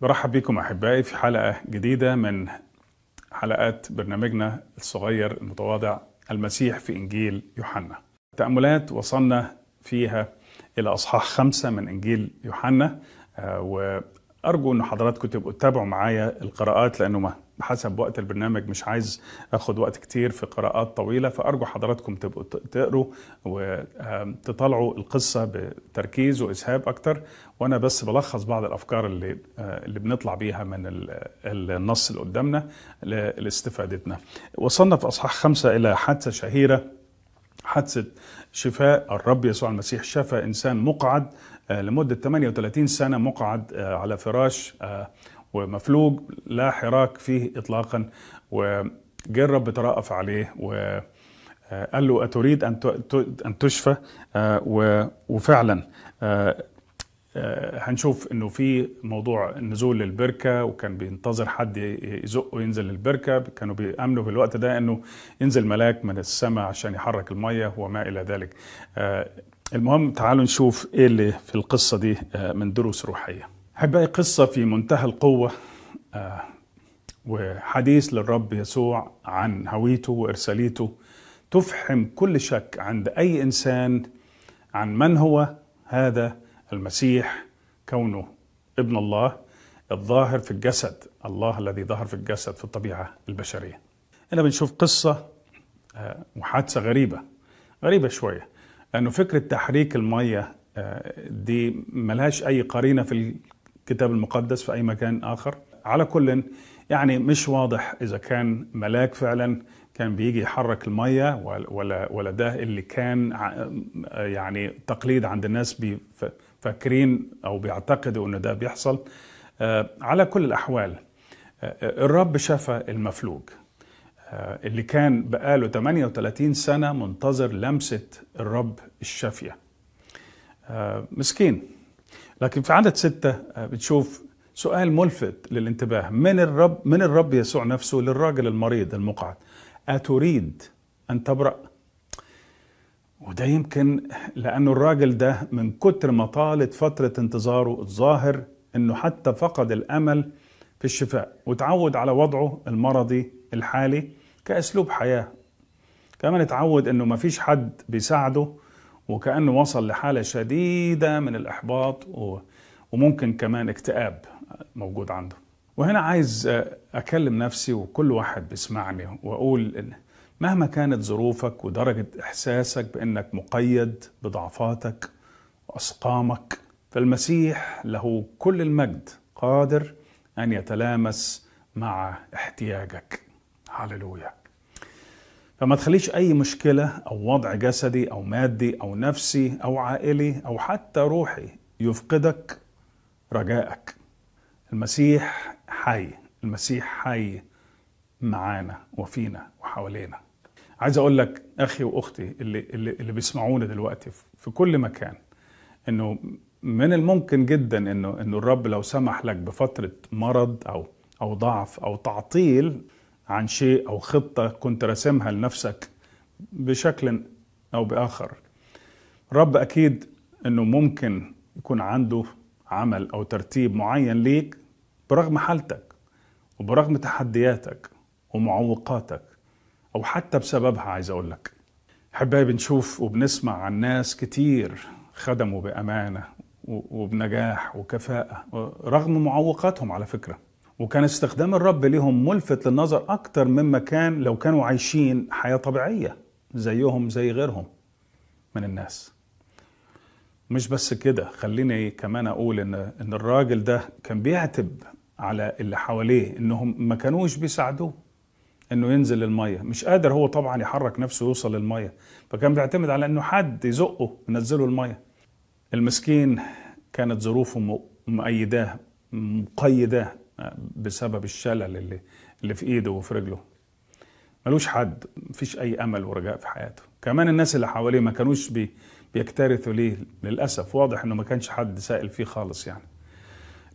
برحب بكم احبائي في حلقه جديده من حلقات برنامجنا الصغير المتواضع المسيح في انجيل يوحنا. تاملات وصلنا فيها الى اصحاح خمسه من انجيل يوحنا آه، وارجو ان حضراتكم تبقوا تتابعوا معايا القراءات لانه ما حسب وقت البرنامج مش عايز اخد وقت كتير في قراءات طويله فارجو حضراتكم تبقوا تقروا وتطالعوا القصه بتركيز واسهاب اكتر وانا بس بلخص بعض الافكار اللي آه، اللي بنطلع بيها من النص اللي قدامنا لاستفادتنا. وصلنا في اصحاح خمسه الى حادثه شهيره حادثه شفاء الرب يسوع المسيح شفى انسان مقعد آه، لمده 38 سنه مقعد آه، على فراش ومفلوج لا حراك فيه إطلاقا وجرب يترأف عليه و آه، قال له أتريد أن تشفى آه، وفعلا آه، هنشوف انه في موضوع النزول للبركه وكان بينتظر حد يزقه ينزل البركه كانوا بيامنوا في الوقت ده انه ينزل ملاك من السماء عشان يحرك الميه وما الى ذلك المهم تعالوا نشوف ايه اللي في القصه دي من دروس روحيه أحبائي قصة في منتهى القوة آه، وحديث للرب يسوع عن هويته وإرساليته تفحم كل شك عند أي إنسان عن من هو هذا المسيح كونه ابن الله الظاهر في الجسد الله الذي ظهر في الجسد في الطبيعة البشرية هنا بنشوف قصة آه، وحادثة غريبة غريبة شوية لأنه فكرة تحريك المية آه، دي ملهاش أي قرينة في الكتاب المقدس في أي مكان آخر على كل يعني مش واضح إذا كان ملاك فعلا كان بيجي يحرك المية ولا, ولا ده اللي كان يعني تقليد عند الناس فاكرين أو بيعتقدوا أن ده بيحصل آه، على كل الأحوال آه، الرب شفى المفلوج آه، اللي كان بقاله 38 سنة منتظر لمسة الرب الشافية مسكين لكن في عدد ستة آه، بتشوف سؤال ملفت للانتباه من الرب من الرب يسوع نفسه للراجل المريض المقعد أتريد أن تبرأ؟ وده يمكن لأنه الراجل ده من كتر ما طالت فترة انتظاره الظاهر أنه حتى فقد الأمل في الشفاء وتعود على وضعه المرضي الحالي كأسلوب حياة كمان اتعود أنه مفيش حد بيساعده وكأنه وصل لحالة شديدة من الإحباط وممكن كمان اكتئاب موجود عنده وهنا عايز أكلم نفسي وكل واحد بيسمعني وأقول إن مهما كانت ظروفك ودرجة إحساسك بأنك مقيد بضعفاتك وأسقامك فالمسيح له كل المجد قادر أن يتلامس مع احتياجك هللويا فما تخليش أي مشكلة أو وضع جسدي أو مادي أو نفسي أو عائلي أو حتى روحي يفقدك رجائك المسيح حي المسيح حي معانا وفينا وحوالينا عايز اقول لك اخي واختي اللي اللي, اللي بيسمعونا دلوقتي في كل مكان انه من الممكن جدا انه انه الرب لو سمح لك بفتره مرض او او ضعف او تعطيل عن شيء او خطه كنت راسمها لنفسك بشكل او باخر رب اكيد انه ممكن يكون عنده عمل او ترتيب معين ليك برغم حالتك وبرغم تحدياتك ومعوقاتك او حتى بسببها عايز اقول لك احبائي بنشوف وبنسمع عن ناس كتير خدموا بامانه وبنجاح وكفاءه رغم معوقاتهم على فكره وكان استخدام الرب ليهم ملفت للنظر أكتر مما كان لو كانوا عايشين حياة طبيعية زيهم زي غيرهم من الناس مش بس كده خليني كمان أقول إن, إن الراجل ده كان بيعتب على اللي حواليه إنهم ما كانوش بيساعدوه انه ينزل الميه مش قادر هو طبعا يحرك نفسه يوصل للميه فكان بيعتمد على انه حد يزقه ينزله الميه المسكين كانت ظروفه مؤيداه مقيداه بسبب الشلل اللي اللي في ايده وفي رجله ملوش حد مفيش اي امل ورجاء في حياته كمان الناس اللي حواليه ما كانوش بي بيكترثوا ليه للاسف واضح انه ما كانش حد سائل فيه خالص يعني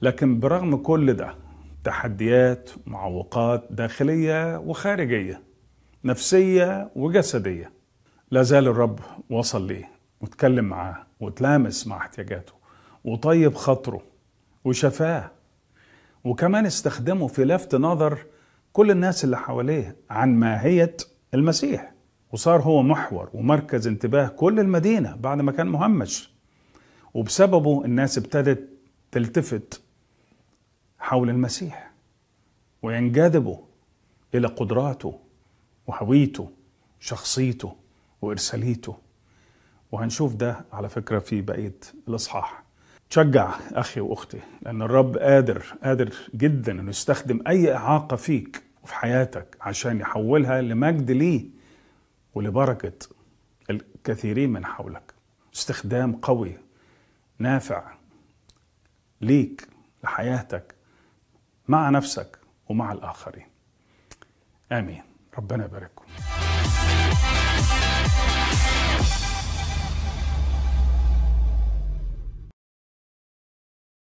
لكن برغم كل ده تحديات معوقات داخليه وخارجيه نفسيه وجسديه لا زال الرب وصل ليه واتكلم معاه وتلامس مع احتياجاته وطيب خاطره وشفاه وكمان استخدمه في لفت نظر كل الناس اللي حواليه عن ماهية المسيح وصار هو محور ومركز انتباه كل المدينة بعد ما كان مهمش وبسببه الناس ابتدت تلتفت حول المسيح وينجذبوا إلى قدراته وهويته شخصيته وإرساليته وهنشوف ده على فكرة في بقية الإصحاح تشجع اخي واختي لان الرب قادر قادر جدا انه يستخدم اي اعاقه فيك وفي حياتك عشان يحولها لمجد ليه ولبركه الكثيرين من حولك استخدام قوي نافع ليك لحياتك مع نفسك ومع الاخرين امين ربنا يبارككم